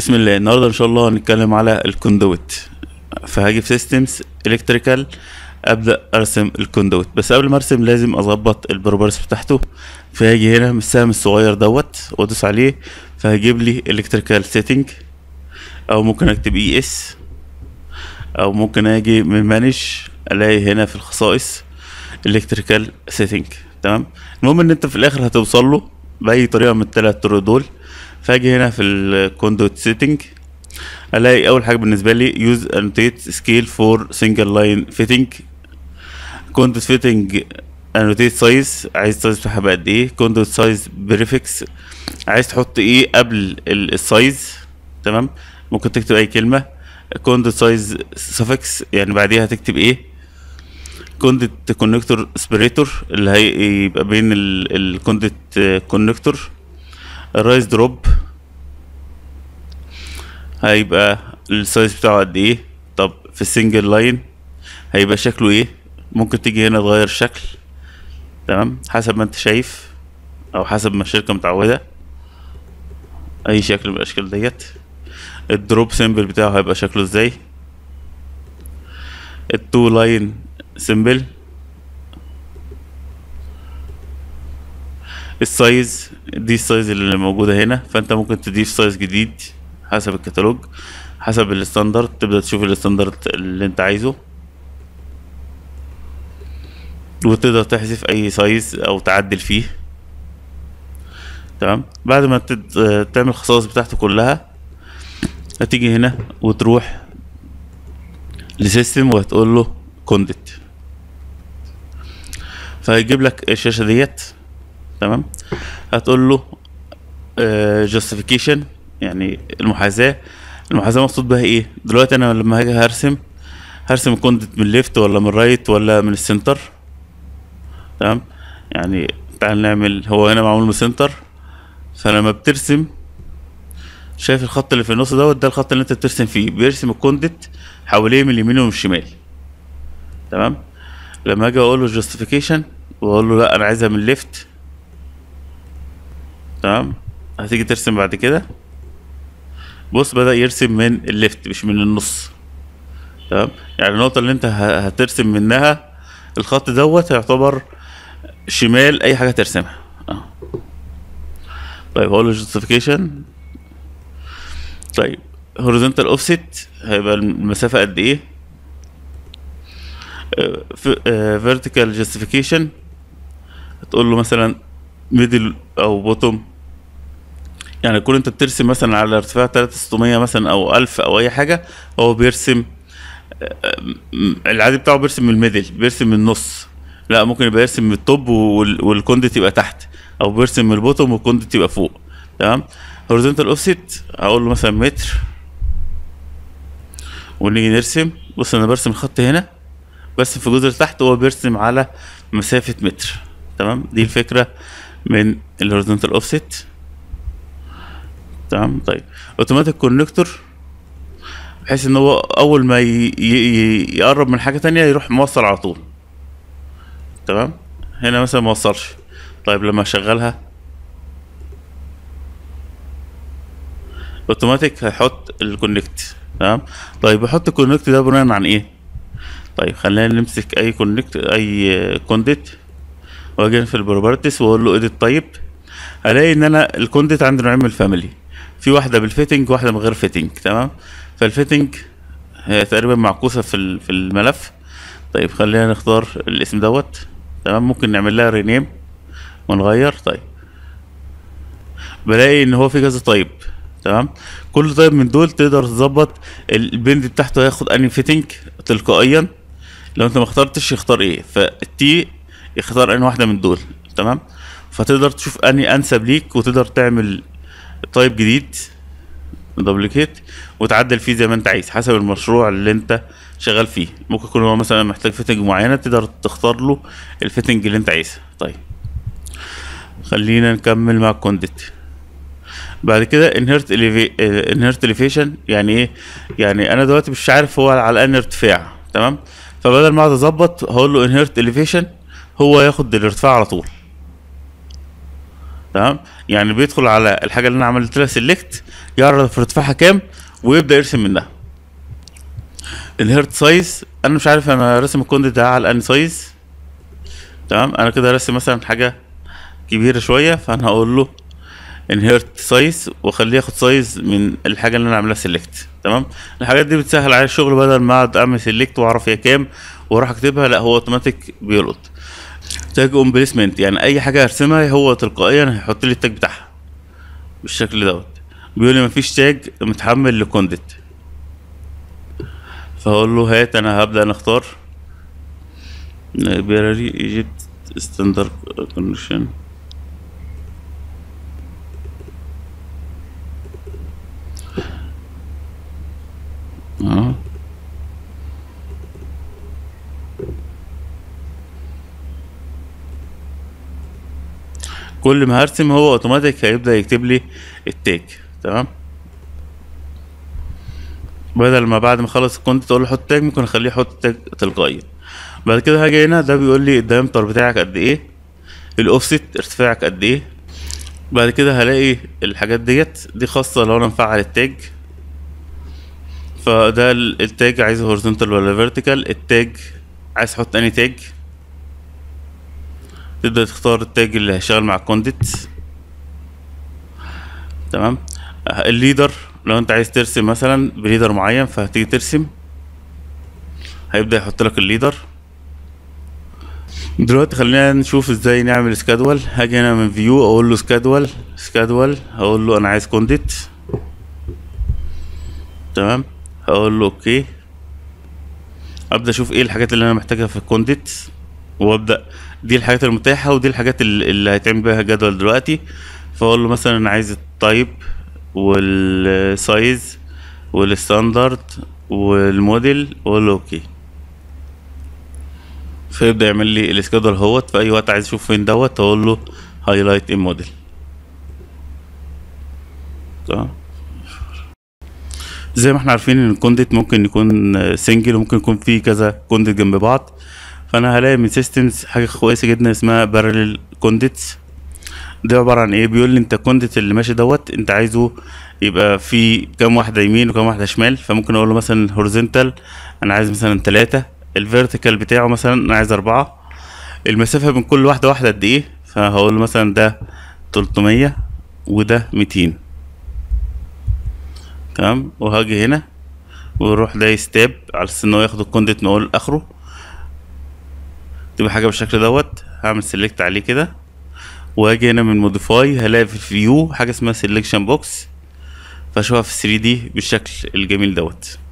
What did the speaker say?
بسم الله النهارده ان شاء الله هنتكلم على الكوندويت فهاجي في سيستمز الكتريكال ابدا ارسم الكوندويت بس قبل ما ارسم لازم اظبط البروبرس بتاعته فهاجي هنا من السهم الصغير دوت وادوس عليه فهجيب لي الكتريكال سيتنج او ممكن اكتب اي e اس او ممكن اجي من مانج الاقي هنا في الخصائص الكتريكال سيتنج تمام المهم ان انت في الاخر هتوصل له باي طريقه من الثلاث طرق دول فاجي هنا في الكوندوت سيتنج الاقي اول حاجه بالنسبه لي يوز انوتيت سكيل فور سنجل لاين فيتنج كوندوت فيتنج انوتيت سايز عايز سايز بتاعها بقى قد ايه كوندوت سايز بريفكس عايز تحط ايه قبل السايز تمام ممكن تكتب اي كلمه كوندوت سايز سفكس يعني بعديها هتكتب ايه كوندت كونكتور سبريتور اللي هيبقى بين الكوندت كونكتور الرايز دروب هيبقى السايز بتاعه قد ايه طب في السنجل لاين هيبقى شكله ايه ممكن تيجي هنا تغير الشكل تمام حسب ما انت شايف او حسب ما الشركه متعوده اي شكل من الاشكال ديت الدروب سيمبل بتاعه هيبقى شكله ازاي التو لاين سيمبل السايز دي السايز اللي موجوده هنا فانت ممكن تضيف سايز جديد حسب الكتالوج حسب الستاندرد تبدا تشوف الستاندرد اللي انت عايزه وتقدر تحذف اي سايز او تعدل فيه تمام بعد ما تعمل الخصائص بتاعته كلها هتيجي هنا وتروح لسيستم وهتقول له كونديت فهيجيب لك الشاشه ديت تمام هتقول له جاستيفيكيشن آه، يعني المحاذاه المحاذاه مقصود بها ايه دلوقتي انا لما هاجي هرسم هرسم الكوندنت من ليفت ولا من رايت ولا من السنتر تمام يعني تعال نعمل هو هنا معمول من سنتر فلما بترسم شايف الخط اللي في النص دوت ده الخط اللي انت بترسم فيه بيرسم الكونتنت حواليه من اليمين ومن الشمال تمام لما اجي اقول له جاستيفيكيشن واقول له لا انا عايزها من ليفت تمام هتيجي ترسم بعد كده بص بدأ يرسم من الليفت مش من النص تمام يعني النقطة اللي انت هترسم منها الخط دوت يعتبر شمال اي حاجة ترسمها اه طيب هقول جستيفيكيشن طيب هوريزونتال اوفست هيبقى المسافة قد ايه آه، فيرتيكال آه، جستيفيكيشن هتقول له مثلا ميدل او بوتوم يعني كون انت بترسم مثلا على ارتفاع 3600 مثلا او 1000 او اي حاجه هو بيرسم العادي بتاعه بيرسم من الميدل بيرسم من النص لا ممكن يبقى يرسم من التوب والكوند تبقى تحت او بيرسم من البوتوم والكوند تبقى فوق تمام هوريزونتال اوفست هقول له مثلا متر ونيجي نرسم بص انا برسم الخط هنا بس في الجزء اللي تحت هو بيرسم على مسافه متر تمام دي الفكره من الهوريزونتال اوفست تمام طيب اوتوماتيك كونكتور بحيث ان هو اول ما يقرب من حاجه ثانيه يروح موصل على طول تمام هنا مثلا ما وصلش طيب لما اشغلها اوتوماتيك هيحط الكونكت تمام طيب بحط الكونكت ده بناء عن ايه طيب خلينا نمسك اي كونكت اي كونديت واجي في البروبرتيز واقول له ايديت طيب الاقي ان انا الكونديت عندي نوعين من الفاميلي في واحده بالفيتنج واحده من غير فيتنج تمام فالفيتنج هي تقريبا معكوسه في في الملف طيب خلينا نختار الاسم دوت تمام ممكن نعمل لها رينيم ونغير طيب بلاقي ان هو في كذا طيب تمام كل طيب من دول تقدر تظبط البند بتاعته هياخد انهي فيتنج تلقائيا لو انت ما اخترتش يختار ايه فالتي يختار انهي واحده من دول تمام فتقدر تشوف انهي انسب ليك وتقدر تعمل تايب جديد دبليكيت وتعدل فيه زي ما انت عايز حسب المشروع اللي انت شغال فيه ممكن يكون هو مثلا محتاج فيتنج معينه تقدر تختار له الفيتنج اللي انت عايزها طيب خلينا نكمل مع الكونديت بعد كده انهرت انهرت اليفيشن يعني ايه يعني انا دلوقتي مش عارف هو على ان ارتفاع تمام فبدل ما اقعد اظبط هقول له انهرت اليفيشن هو ياخد الارتفاع على طول تمام يعني بيدخل على الحاجه اللي انا عملت لها سيلكت يعرف ارتفاعها كام ويبدا يرسم منها الهيرت سايز انا مش عارف انا راسم الكوند ده على اني سايز تمام انا كده راسم مثلا حاجه كبيره شويه فانا هقول له انهيرت سايز واخليه ياخد سايز من الحاجه اللي انا عاملها سيلكت تمام الحاجات دي بتسهل على الشغل بدل ما اقعد اعمل سيلكت واعرف هي كام واروح اكتبها لا هو اوتوماتيك بيلقط تاج اون بليسمنت يعني اي حاجه هرسمها هو تلقائيا هيحط لي التاج بتاعها بالشكل دوت بيقول لي مفيش تاج متحمل لكوندت فاقول له هات انا هبدا انا اختار بيراري ايجيبت ستاندرد كونديشن كل ما هرسم هو اوتوماتيك هيبدا يكتب لي التاج تمام بدل ما بعد ما اخلص الكونت تقول له حط تاج ممكن اخليه يحط تاج تلقائيا بعد كده هاجي هنا ده بيقول لي الدايمتر بتاعك قد ايه الاوفست ارتفاعك قد ايه بعد كده هلاقي الحاجات ديت دي خاصة لو انا مفعل التاج فده التاج عايزه هورزونتال ولا فيرتيكال التاج عايز احط اني تاج تبدأ تختار التاج اللي هيشتغل مع الكونتنت تمام الليدر لو انت عايز ترسم مثلا بليدر معين فهتيجي ترسم هيبدأ يحط لك الليدر دلوقتي خلينا نشوف ازاي نعمل سكادول هاجي هنا من فيو اقول له سكادول سكادول هقول له انا عايز كونديت تمام هقول له اوكي ابدا اشوف ايه الحاجات اللي انا محتاجها في الكونديت وابدا دي الحاجات المتاحه ودي الحاجات اللي هيتعمل بيها جدول دلوقتي فاقول له مثلا انا عايز التايب والسايز والستاندرد والموديل واقول له اوكي فيبدا يعمل لي الاسكادول اهوت في اي وقت عايز اشوف فين دوت اقول له هايلايت ان موديل زي ما احنا عارفين ان الكونديت ممكن يكون سنجل وممكن يكون فيه كذا كونديت جنب بعض فانا هلاقي من سيستمز حاجه كويسه جدا اسمها بارلل كونديتس ده عباره عن ايه بيقول لي انت الكونديت اللي ماشي دوت انت عايزه يبقى في كام واحده يمين وكام واحده شمال فممكن اقول له مثلا هوريزونتال انا عايز مثلا ثلاثة الفيرتيكال بتاعه مثلا انا عايز أربعة المسافه بين كل واحده واحده قد ايه فهقول له مثلا ده 300 وده 200 تمام وهاجي هنا واروح دايس تاب على اساس ان هو ياخد الكونديت نقول اخره تبقى حاجه بالشكل دوت هعمل سيلكت عليه كده واجي هنا من موديفاي هلاقي في الفيو حاجه اسمها سيلكشن بوكس فاشوفها في 3 دي بالشكل الجميل دوت